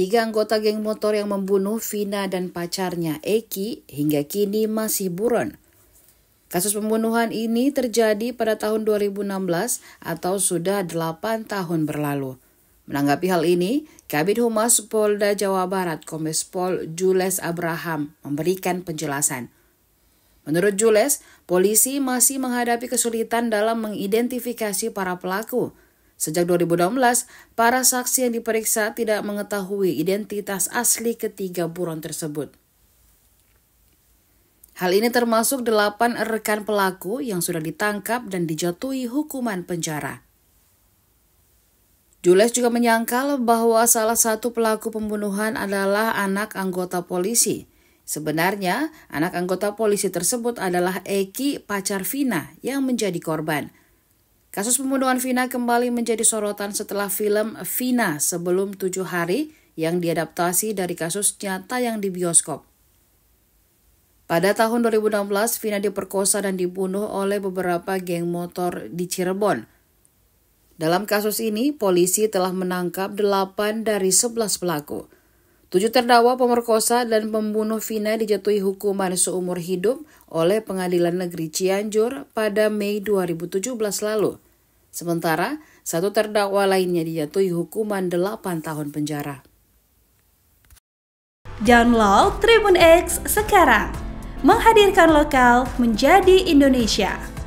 Tiga anggota geng motor yang membunuh Vina dan pacarnya Eki hingga kini masih buron. Kasus pembunuhan ini terjadi pada tahun 2016 atau sudah 8 tahun berlalu. Menanggapi hal ini, Kabit Humas Polda Jawa Barat Kombes Pol Jules Abraham memberikan penjelasan. Menurut Jules, polisi masih menghadapi kesulitan dalam mengidentifikasi para pelaku. Sejak 2016, para saksi yang diperiksa tidak mengetahui identitas asli ketiga buron tersebut. Hal ini termasuk delapan rekan pelaku yang sudah ditangkap dan dijatuhi hukuman penjara. Jules juga menyangkal bahwa salah satu pelaku pembunuhan adalah anak anggota polisi. Sebenarnya, anak anggota polisi tersebut adalah Eki pacar Vina yang menjadi korban. Kasus pembunuhan Vina kembali menjadi sorotan setelah film Vina sebelum tujuh hari yang diadaptasi dari kasus nyata yang di bioskop. Pada tahun 2016, Vina diperkosa dan dibunuh oleh beberapa geng motor di Cirebon. Dalam kasus ini, polisi telah menangkap 8 dari 11 pelaku. Tujuh terdakwa pemerkosa dan pembunuh Vina dijatuhi hukuman seumur hidup oleh Pengadilan Negeri Cianjur pada Mei 2017 lalu. Sementara satu terdakwa lainnya dijatuhi hukuman 8 tahun penjara. Download Tribun X sekarang. Menghadirkan lokal menjadi Indonesia.